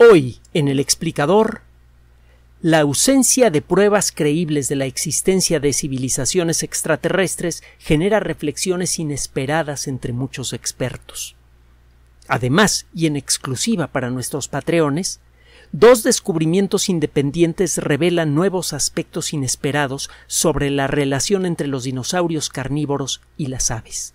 Hoy, en el explicador, la ausencia de pruebas creíbles de la existencia de civilizaciones extraterrestres genera reflexiones inesperadas entre muchos expertos. Además, y en exclusiva para nuestros patreones, dos descubrimientos independientes revelan nuevos aspectos inesperados sobre la relación entre los dinosaurios carnívoros y las aves.